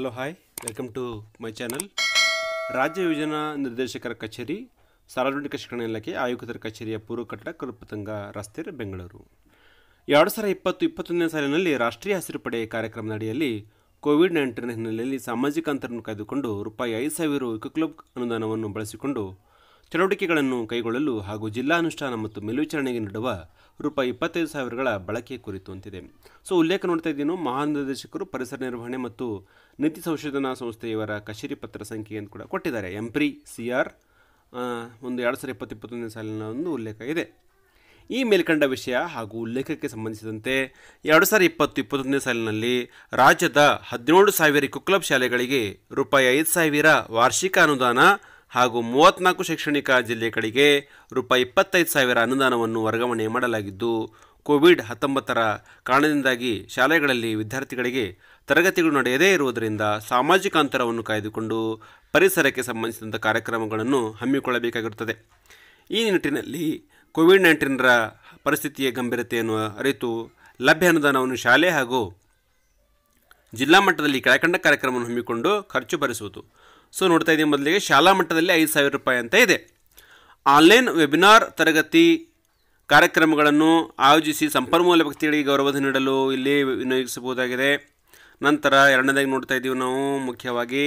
hello hi welcome to my channel ರಾಜ್ಯ ಯೋಜನಾ ನಿರ್ದೇಶಕರ ಕಚೇರಿ ಸಾರ್ವಜನಿಕ ಶಿಕ್ಷಣ ಇಲಾಖೆ ಆಯುಕ್ತರ ಕಚೇರಿಯ ಪೂರ್ವ ಕಟ್ಟಡ ಕೃಪತಂಗ ರಸ್ತೆ ಬೆಂಗಳೂರು ಎರಡು ಸಾವಿರ ಇಪ್ಪತ್ತು ಇಪ್ಪತ್ತೊಂದನೇ ಸಾಲಿನಲ್ಲಿ ರಾಷ್ಟ್ರೀಯ ಹಸಿರು ಪಡೆ ಕಾರ್ಯಕ್ರಮದ ಅಡಿಯಲ್ಲಿ ಕೋವಿಡ್ ನೈನ್ಟೀನ್ ಹಿನ್ನೆಲೆಯಲ್ಲಿ ಸಾಮಾಜಿಕ ಅಂತರವನ್ನು ಕಾಯ್ದುಕೊಂಡು ರೂಪಾಯಿ ಐದು ಸಾವಿರ ಇಕೋ ಕ್ಲಬ್ ಅನುದಾನವನ್ನು ಬಳಸಿಕೊಂಡು ಚಟುವಟಿಕೆಗಳನ್ನು ಕೈಗೊಳ್ಳಲು ಹಾಗೂ ಜಿಲ್ಲಾನುಷ್ಠಾನ ಮತ್ತು ಮೇಲ್ವಿಚಾರಣೆಗೆ ನೀಡುವ ರೂಪಾಯಿ ಇಪ್ಪತ್ತೈದು ಸಾವಿರಗಳ ಬಳಕೆ ಕುರಿತು ಅಂತಿದೆ ಸೊ ಉಲ್ಲೇಖ ನೋಡ್ತಾ ಇದ್ದೀನೋ ಮಹಾನಿರ್ದೇಶಕರು ಪರಿಸರ ನಿರ್ವಹಣೆ ಮತ್ತು ನೀತಿ ಸಂಶೋಧನಾ ಸಂಸ್ಥೆಯವರ ಕಚೇರಿ ಪತ್ರ ಸಂಖ್ಯೆಯನ್ನು ಕೂಡ ಕೊಟ್ಟಿದ್ದಾರೆ ಎಂಪ್ರಿ ಸಿ ಆರ್ ಒಂದು ಎರಡು ಸಾವಿರ ಇಪ್ಪತ್ತೊಂದನೇ ಸಾಲಿನ ಒಂದು ಉಲ್ಲೇಖ ಇದೆ ಈ ಮೇಲ್ಕಂಡ ವಿಷಯ ಹಾಗೂ ಉಲ್ಲೇಖಕ್ಕೆ ಸಂಬಂಧಿಸಿದಂತೆ ಎರಡು ಸಾವಿರ ಇಪ್ಪತ್ತು ಇಪ್ಪತ್ತೊಂದನೇ ಸಾಲಿನಲ್ಲಿ ರಾಜ್ಯದ ಹದಿನೇಳು ಸಾವಿರ ಕುಕ್ಲಬ್ ಶಾಲೆಗಳಿಗೆ ರೂಪಾಯಿ ಐದು ಸಾವಿರ ವಾರ್ಷಿಕ ಅನುದಾನ ಹಾಗೂ ಮೂವತ್ತ್ನಾಲ್ಕು ಶೈಕ್ಷಣಿಕ ಜಿಲ್ಲೆಗಳಿಗೆ ರೂಪಾಯಿ ಇಪ್ಪತ್ತೈದು ಸಾವಿರ ಅನುದಾನವನ್ನು ವರ್ಗಾವಣೆ ಮಾಡಲಾಗಿದ್ದು ಕೋವಿಡ್ ಹತ್ತೊಂಬತ್ತರ ಕಾರಣದಿಂದಾಗಿ ಶಾಲೆಗಳಲ್ಲಿ ವಿದ್ಯಾರ್ಥಿಗಳಿಗೆ ತರಗತಿಗಳು ನಡೆಯದೇ ಇರುವುದರಿಂದ ಸಾಮಾಜಿಕ ಅಂತರವನ್ನು ಕಾಯ್ದುಕೊಂಡು ಪರಿಸರಕ್ಕೆ ಸಂಬಂಧಿಸಿದಂಥ ಕಾರ್ಯಕ್ರಮಗಳನ್ನು ಹಮ್ಮಿಕೊಳ್ಳಬೇಕಾಗಿರುತ್ತದೆ ಈ ನಿಟ್ಟಿನಲ್ಲಿ ಕೋವಿಡ್ ನೈನ್ಟೀನರ ಪರಿಸ್ಥಿತಿಯ ಗಂಭೀರತೆಯನ್ನು ಅರಿತು ಲಭ್ಯ ಅನುದಾನವನ್ನು ಶಾಲೆ ಹಾಗೂ ಜಿಲ್ಲಾ ಮಟ್ಟದಲ್ಲಿ ಕೆಳಕಂಡ ಕಾರ್ಯಕ್ರಮವನ್ನು ಹಮ್ಮಿಕೊಂಡು ಖರ್ಚು ಭರಿಸುವುದು ಸೊ ನೋಡ್ತಾ ಇದ್ದೀನಿ ಮೊದಲಿಗೆ ಶಾಲಾ ಮಟ್ಟದಲ್ಲಿ ಐದು ಸಾವಿರ ರೂಪಾಯಿ ಅಂತ ಇದೆ ಆನ್ಲೈನ್ ವೆಬಿನಾರ್ ತರಗತಿ ಕಾರ್ಯಕ್ರಮಗಳನ್ನು ಆಯೋಜಿಸಿ ಸಂಪನ್ಮೂಲ ವ್ಯಕ್ತಿಗಳಿಗೆ ಗೌರವ ನೀಡಲು ಇಲ್ಲಿ ವಿನಿಯೋಗಿಸಬಹುದಾಗಿದೆ ನಂತರ ಎರಡನೇದಾಗಿ ನೋಡ್ತಾ ಇದ್ದೀವಿ ನಾವು ಮುಖ್ಯವಾಗಿ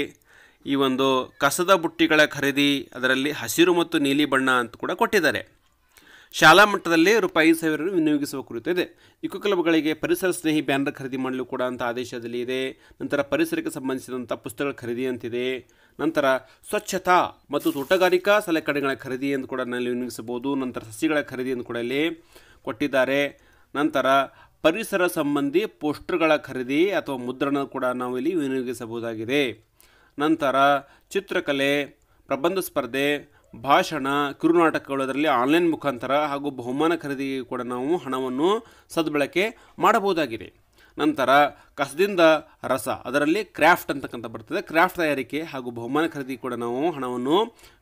ಈ ಒಂದು ಕಸದ ಬುಟ್ಟಿಗಳ ಖರೀದಿ ಅದರಲ್ಲಿ ಹಸಿರು ಮತ್ತು ನೀಲಿ ಬಣ್ಣ ಅಂತ ಕೂಡ ಕೊಟ್ಟಿದ್ದಾರೆ ಶಾಲಾ ಮಟ್ಟದಲ್ಲಿ ರೂಪಾಯಿ ಸಾವಿರ ವಿನಿಯೋಗಿಸುವ ಕುರಿತು ಇದೆ ಇಕೋ ಕ್ಲಬ್ಗಳಿಗೆ ಪರಿಸರ ಸ್ನೇಹಿ ಬ್ಯಾನರ್ ಖರೀದಿ ಮಾಡಲು ಕೂಡ ಅಂತ ಆದೇಶದಲ್ಲಿ ಇದೆ ನಂತರ ಪರಿಸರಕ್ಕೆ ಸಂಬಂಧಿಸಿದಂಥ ಪುಸ್ತಕಗಳ ಖರೀದಿ ಅಂತಿದೆ ನಂತರ ಸ್ವಚ್ಛತಾ ಮತ್ತು ತೋಟಗಾರಿಕಾ ಸಲಕರಣೆಗಳ ಖರೀದಿ ಅಂತ ಕೂಡ ನಲ್ಲಿ ವಿನಿಯೋಗಿಸಬಹುದು ನಂತರ ಸಸಿಗಳ ಖರೀದಿ ಕೂಡ ಇಲ್ಲಿ ಕೊಟ್ಟಿದ್ದಾರೆ ನಂತರ ಪರಿಸರ ಸಂಬಂಧಿ ಪೋಸ್ಟರ್ಗಳ ಖರೀದಿ ಅಥವಾ ಮುದ್ರಣ ಕೂಡ ನಾವು ಇಲ್ಲಿ ವಿನಿಯೋಗಿಸಬಹುದಾಗಿದೆ ನಂತರ ಚಿತ್ರಕಲೆ ಪ್ರಬಂಧ ಸ್ಪರ್ಧೆ ಭಾಷಣ ಕಿರುನಾಟಕಗಳು ಅದರಲ್ಲಿ ಆನ್ಲೈನ್ ಮುಖಾಂತರ ಹಾಗೂ ಬಹುಮಾನ ಖರೀದಿಗೆ ಕೂಡ ನಾವು ಹಣವನ್ನು ಸದ್ಬಳಕೆ ಮಾಡಬಹುದಾಗಿದೆ ನಂತರ ಕಸದಿಂದ ರಸ ಅದರಲ್ಲಿ ಕ್ರಾಫ್ಟ್ ಅಂತಕ್ಕಂಥ ಬರ್ತದೆ ಕ್ರಾಫ್ಟ್ ತಯಾರಿಕೆ ಹಾಗೂ ಬಹುಮಾನ ಖರೀದಿ ಕೂಡ ನಾವು ಹಣವನ್ನು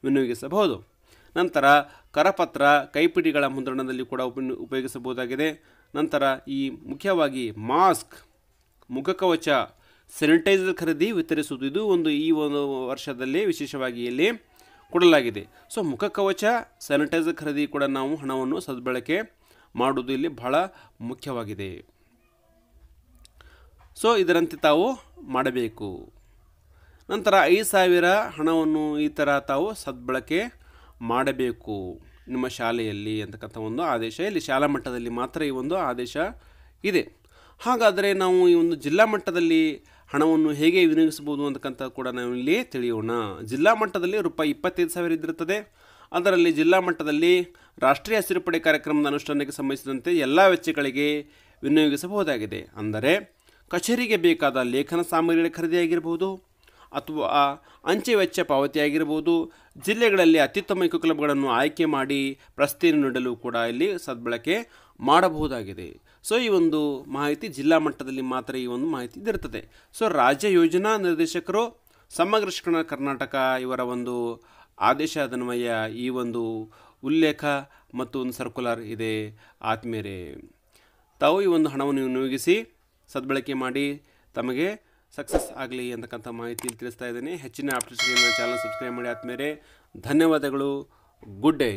ವಿನಿಯೋಗಿಸಬಹುದು ನಂತರ ಕರಪತ್ರ ಕೈಪಿಡಿಗಳ ಮುದ್ರಣದಲ್ಲಿ ಕೂಡ ಉಪ ಉಪಯೋಗಿಸಬಹುದಾಗಿದೆ ನಂತರ ಈ ಮುಖ್ಯವಾಗಿ ಮಾಸ್ಕ್ ಮುಖಕವಚ ಸ್ಯಾನಿಟೈಸರ್ ಖರೀದಿ ವಿತರಿಸುವುದು ಇದು ಒಂದು ಈ ಒಂದು ವರ್ಷದಲ್ಲಿ ವಿಶೇಷವಾಗಿ ಇಲ್ಲಿ ಕೊಡಲಾಗಿದೆ ಸೊ ಮುಖಕವಚ ಸ್ಯಾನಿಟೈಸರ್ ಖರೀದಿ ಕೂಡ ನಾವು ಹಣವನ್ನು ಸದ್ಬಳಕೆ ಮಾಡುವುದು ಇಲ್ಲಿ ಬಹಳ ಮುಖ್ಯವಾಗಿದೆ ಸೊ ಇದರಂತೆ ತಾವು ಮಾಡಬೇಕು ನಂತರ ಐದು ಸಾವಿರ ಹಣವನ್ನು ಈ ಥರ ತಾವು ಸದ್ಬಳಕೆ ಮಾಡಬೇಕು ನಿಮ್ಮ ಶಾಲೆಯಲ್ಲಿ ಅಂತಕ್ಕಂಥ ಒಂದು ಆದೇಶ ಇಲ್ಲಿ ಶಾಲಾ ಮಟ್ಟದಲ್ಲಿ ಮಾತ್ರ ಈ ಒಂದು ಆದೇಶ ಇದೆ ಹಾಗಾದರೆ ನಾವು ಈ ಒಂದು ಜಿಲ್ಲಾ ಮಟ್ಟದಲ್ಲಿ ಹಣವನ್ನು ಹೇಗೆ ವಿನಿಯೋಗಿಸಬಹುದು ಅಂತಕ್ಕಂಥ ಕೂಡ ನಾವಿಲ್ಲಿ ತಿಳಿಯೋಣ ಜಿಲ್ಲಾ ಮಟ್ಟದಲ್ಲಿ ರೂಪಾಯಿ ಇಪ್ಪತ್ತೈದು ಸಾವಿರ ಇದ್ದಿರುತ್ತದೆ ಅದರಲ್ಲಿ ಜಿಲ್ಲಾ ಮಟ್ಟದಲ್ಲಿ ರಾಷ್ಟ್ರೀಯ ಹಸಿರು ಕಾರ್ಯಕ್ರಮದ ಅನುಷ್ಠಾನಕ್ಕೆ ಸಂಬಂಧಿಸಿದಂತೆ ಎಲ್ಲ ವೆಚ್ಚಗಳಿಗೆ ವಿನಿಯೋಗಿಸಬಹುದಾಗಿದೆ ಅಂದರೆ ಕಚೇರಿಗೆ ಬೇಕಾದ ಲೇಖನ ಸಾಮಗ್ರಿಗಳ ಖರೀದಿಯಾಗಿರಬಹುದು ಅಥವಾ ಅಂಚೆ ವೆಚ್ಚ ಪಾವತಿಯಾಗಿರ್ಬೋದು ಜಿಲ್ಲೆಗಳಲ್ಲಿ ಅತ್ಯುತ್ತಮ ಇಕೋ ಕ್ಲಬ್ಗಳನ್ನು ಆಯ್ಕೆ ಮಾಡಿ ಪ್ರಸ್ತಿಯನ್ನು ನೀಡಲು ಕೂಡ ಇಲ್ಲಿ ಸದ್ಬಳಕೆ ಮಾಡಬಹುದಾಗಿದೆ ಸೊ ಈ ಒಂದು ಮಾಹಿತಿ ಜಿಲ್ಲಾ ಮಟ್ಟದಲ್ಲಿ ಮಾತ್ರ ಈ ಒಂದು ಮಾಹಿತಿ ಇರ್ತದೆ ಸೊ ರಾಜ್ಯ ಯೋಜನಾ ನಿರ್ದೇಶಕರು ಸಮಗ್ರ ಶಿಕ್ಷಣ ಕರ್ನಾಟಕ ಇವರ ಒಂದು ಆದೇಶ ಅದನ್ವಯ ಈ ಒಂದು ಉಲ್ಲೇಖ ಮತ್ತು ಒಂದು ಸರ್ಕುಲರ್ ಇದೆ ಆತ್ಮೇರೆ ತಾವು ಈ ಒಂದು ಹಣವನ್ನು ವಿನಿಯೋಗಿಸಿ ಸದ್ಬಳಕೆ ಮಾಡಿ ತಮಗೆ ಸಕ್ಸಸ್ ಆಗಲಿ ಅಂತಕ್ಕಂಥ ಮಾಹಿತಿಯಲ್ಲಿ ತಿಳಿಸ್ತಾ ಇದ್ದೀನಿ ಹೆಚ್ಚಿನ ಆಪ್ಟರ್ಸ್ಗೆ ನನ್ನ ಚಾನಲ್ ಸಬ್ಸ್ಕ್ರೈಬ್ ಮಾಡಿ ಆದಮೇಲೆ ಧನ್ಯವಾದಗಳು ಗುಡ್ ಡೇ